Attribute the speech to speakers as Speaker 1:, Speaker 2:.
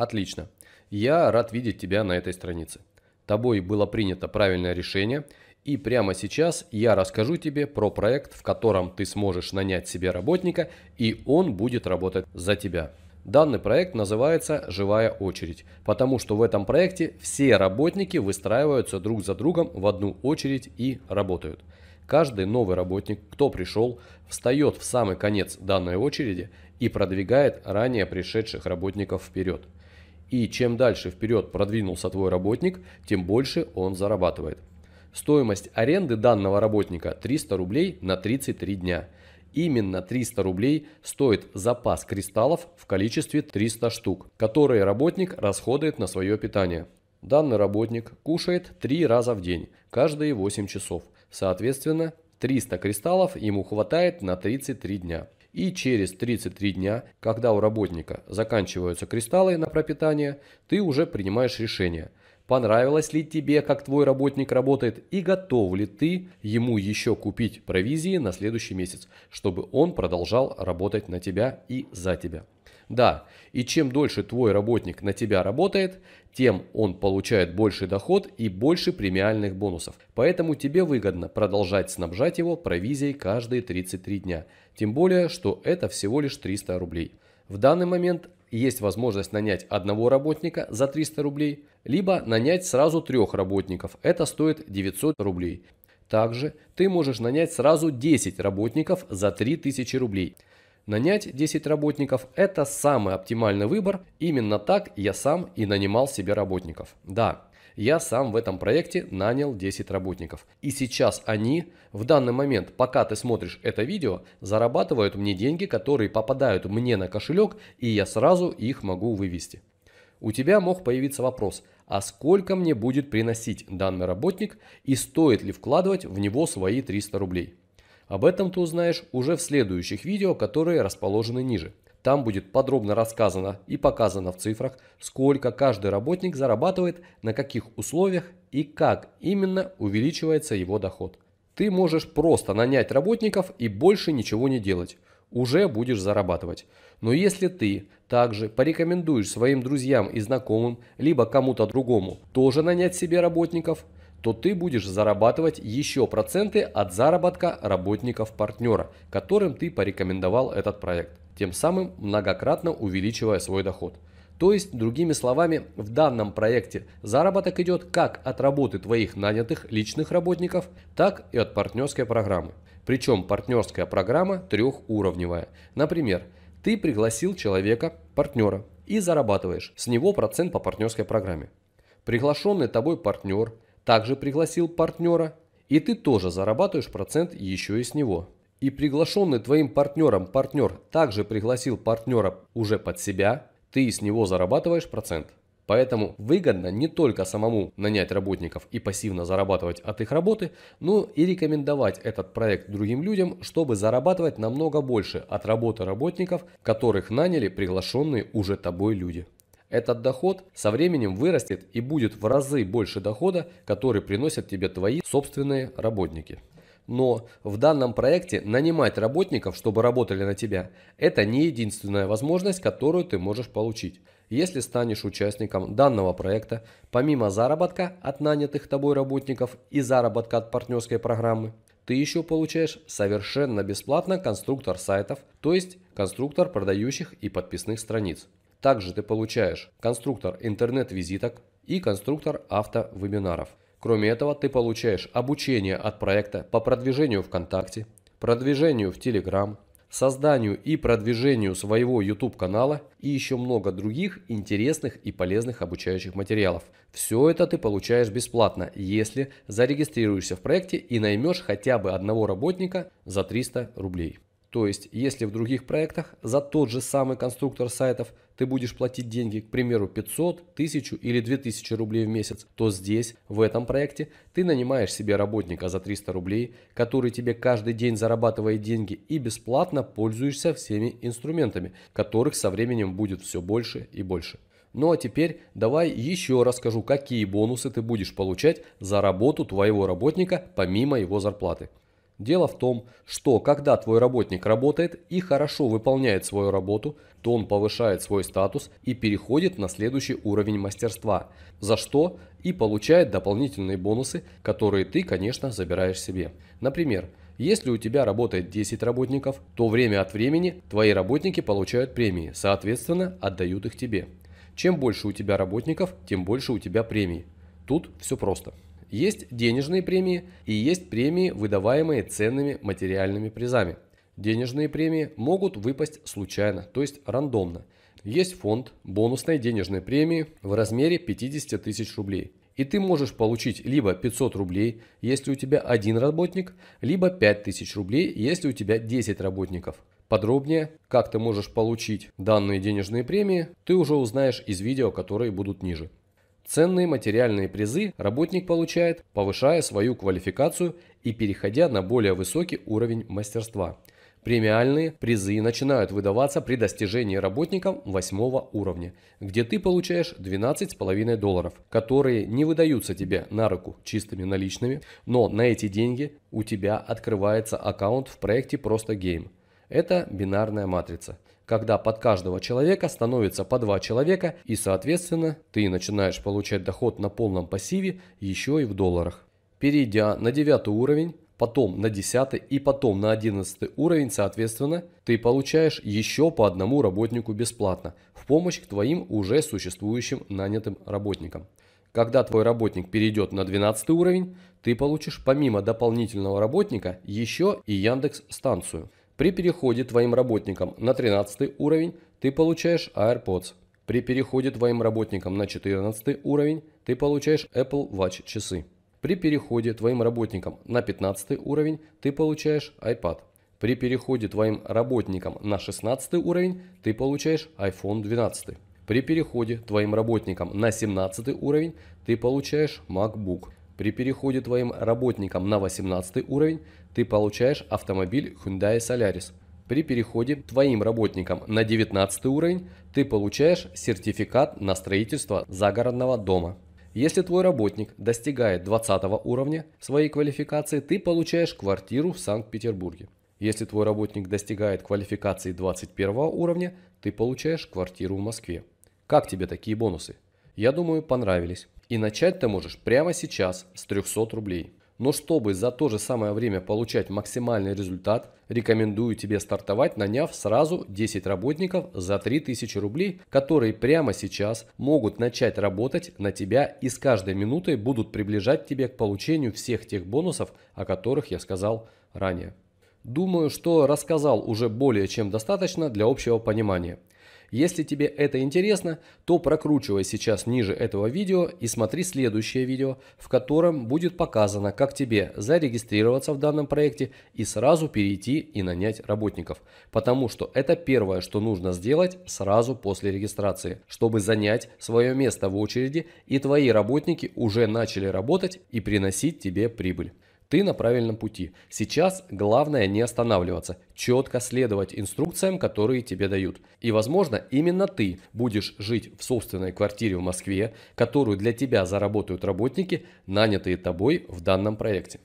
Speaker 1: Отлично. Я рад видеть тебя на этой странице. Тобой было принято правильное решение, и прямо сейчас я расскажу тебе про проект, в котором ты сможешь нанять себе работника, и он будет работать за тебя. Данный проект называется «Живая очередь», потому что в этом проекте все работники выстраиваются друг за другом в одну очередь и работают. Каждый новый работник, кто пришел, встает в самый конец данной очереди и продвигает ранее пришедших работников вперед – и чем дальше вперед продвинулся твой работник, тем больше он зарабатывает. Стоимость аренды данного работника 300 рублей на 33 дня. Именно 300 рублей стоит запас кристаллов в количестве 300 штук, которые работник расходует на свое питание. Данный работник кушает 3 раза в день, каждые 8 часов. Соответственно, 300 кристаллов ему хватает на 33 дня и через 33 дня, когда у работника заканчиваются кристаллы на пропитание, ты уже принимаешь решение, понравилось ли тебе, как твой работник работает и готов ли ты ему еще купить провизии на следующий месяц, чтобы он продолжал работать на тебя и за тебя. Да, и чем дольше твой работник на тебя работает, тем он получает больший доход и больше премиальных бонусов. Поэтому тебе выгодно продолжать снабжать его провизией каждые 33 дня. Тем более, что это всего лишь 300 рублей. В данный момент есть возможность нанять одного работника за 300 рублей, либо нанять сразу трех работников, это стоит 900 рублей. Также ты можешь нанять сразу 10 работников за 3000 рублей. Нанять 10 работников – это самый оптимальный выбор. Именно так я сам и нанимал себе работников. Да, я сам в этом проекте нанял 10 работников. И сейчас они, в данный момент, пока ты смотришь это видео, зарабатывают мне деньги, которые попадают мне на кошелек, и я сразу их могу вывести. У тебя мог появиться вопрос, а сколько мне будет приносить данный работник и стоит ли вкладывать в него свои 300 рублей? Об этом ты узнаешь уже в следующих видео, которые расположены ниже. Там будет подробно рассказано и показано в цифрах, сколько каждый работник зарабатывает, на каких условиях и как именно увеличивается его доход. Ты можешь просто нанять работников и больше ничего не делать. Уже будешь зарабатывать. Но если ты также порекомендуешь своим друзьям и знакомым, либо кому-то другому тоже нанять себе работников – то ты будешь зарабатывать еще проценты от заработка работников партнера, которым ты порекомендовал этот проект, тем самым многократно увеличивая свой доход. То есть, другими словами, в данном проекте заработок идет как от работы твоих нанятых личных работников, так и от партнерской программы. Причем партнерская программа трехуровневая. Например, ты пригласил человека, партнера, и зарабатываешь с него процент по партнерской программе. Приглашенный тобой партнер – также пригласил партнера, и ты тоже зарабатываешь процент еще и с него. И приглашенный твоим партнером партнер также пригласил партнера уже под себя, ты с него зарабатываешь процент. Поэтому выгодно не только самому нанять работников и пассивно зарабатывать от их работы, но и рекомендовать этот проект другим людям, чтобы зарабатывать намного больше от работы работников, которых наняли приглашенные уже тобой люди. Этот доход со временем вырастет и будет в разы больше дохода, который приносят тебе твои собственные работники. Но в данном проекте нанимать работников, чтобы работали на тебя, это не единственная возможность, которую ты можешь получить. Если станешь участником данного проекта, помимо заработка от нанятых тобой работников и заработка от партнерской программы, ты еще получаешь совершенно бесплатно конструктор сайтов, то есть конструктор продающих и подписных страниц. Также ты получаешь конструктор интернет-визиток и конструктор автовебинаров. Кроме этого, ты получаешь обучение от проекта по продвижению ВКонтакте, продвижению в Телеграм, созданию и продвижению своего YouTube-канала и еще много других интересных и полезных обучающих материалов. Все это ты получаешь бесплатно, если зарегистрируешься в проекте и наймешь хотя бы одного работника за 300 рублей. То есть, если в других проектах за тот же самый конструктор сайтов ты будешь платить деньги, к примеру, 500, 1000 или 2000 рублей в месяц, то здесь, в этом проекте, ты нанимаешь себе работника за 300 рублей, который тебе каждый день зарабатывает деньги и бесплатно пользуешься всеми инструментами, которых со временем будет все больше и больше. Ну а теперь давай еще расскажу, какие бонусы ты будешь получать за работу твоего работника помимо его зарплаты. Дело в том, что когда твой работник работает и хорошо выполняет свою работу, то он повышает свой статус и переходит на следующий уровень мастерства, за что и получает дополнительные бонусы, которые ты, конечно, забираешь себе. Например, если у тебя работает 10 работников, то время от времени твои работники получают премии, соответственно, отдают их тебе. Чем больше у тебя работников, тем больше у тебя премий. Тут все просто. Есть денежные премии и есть премии, выдаваемые ценными материальными призами. Денежные премии могут выпасть случайно, то есть рандомно. Есть фонд бонусной денежной премии в размере 50 тысяч рублей. И ты можешь получить либо 500 рублей, если у тебя один работник, либо 5000 рублей, если у тебя 10 работников. Подробнее, как ты можешь получить данные денежные премии, ты уже узнаешь из видео, которые будут ниже. Ценные материальные призы работник получает, повышая свою квалификацию и переходя на более высокий уровень мастерства. Премиальные призы начинают выдаваться при достижении работником 8 уровня, где ты получаешь 12,5 долларов, которые не выдаются тебе на руку чистыми наличными, но на эти деньги у тебя открывается аккаунт в проекте «Просто гейм», это бинарная матрица, когда под каждого человека становится по два человека и, соответственно, ты начинаешь получать доход на полном пассиве еще и в долларах. Перейдя на девятый уровень, потом на десятый и потом на одиннадцатый уровень, соответственно, ты получаешь еще по одному работнику бесплатно в помощь к твоим уже существующим нанятым работникам. Когда твой работник перейдет на 12 уровень, ты получишь помимо дополнительного работника еще и Яндекс станцию – при переходе твоим работникам на 13 уровень ты получаешь AirPods. При переходе твоим работникам на 14 уровень ты получаешь Apple Watch часы. При переходе твоим работникам на 15 уровень ты получаешь iPad. При переходе твоим работникам на 16 уровень ты получаешь iPhone 12. При переходе твоим работникам на 17 уровень ты получаешь MacBook. При переходе твоим работникам на 18 уровень ты получаешь автомобиль Hyundai Solaris. При переходе твоим работникам на 19 уровень ты получаешь сертификат на строительство загородного дома. Если твой работник достигает 20 уровня своей квалификации, ты получаешь квартиру в Санкт-Петербурге. Если твой работник достигает квалификации 21 уровня, ты получаешь квартиру в Москве. Как тебе такие бонусы? Я думаю, понравились. И начать ты можешь прямо сейчас с 300 рублей. Но чтобы за то же самое время получать максимальный результат, рекомендую тебе стартовать, наняв сразу 10 работников за 3000 рублей, которые прямо сейчас могут начать работать на тебя и с каждой минутой будут приближать тебя к получению всех тех бонусов, о которых я сказал ранее. Думаю, что рассказал уже более чем достаточно для общего понимания. Если тебе это интересно, то прокручивай сейчас ниже этого видео и смотри следующее видео, в котором будет показано, как тебе зарегистрироваться в данном проекте и сразу перейти и нанять работников. Потому что это первое, что нужно сделать сразу после регистрации, чтобы занять свое место в очереди и твои работники уже начали работать и приносить тебе прибыль ты на правильном пути. Сейчас главное не останавливаться, четко следовать инструкциям, которые тебе дают. И, возможно, именно ты будешь жить в собственной квартире в Москве, которую для тебя заработают работники, нанятые тобой в данном проекте.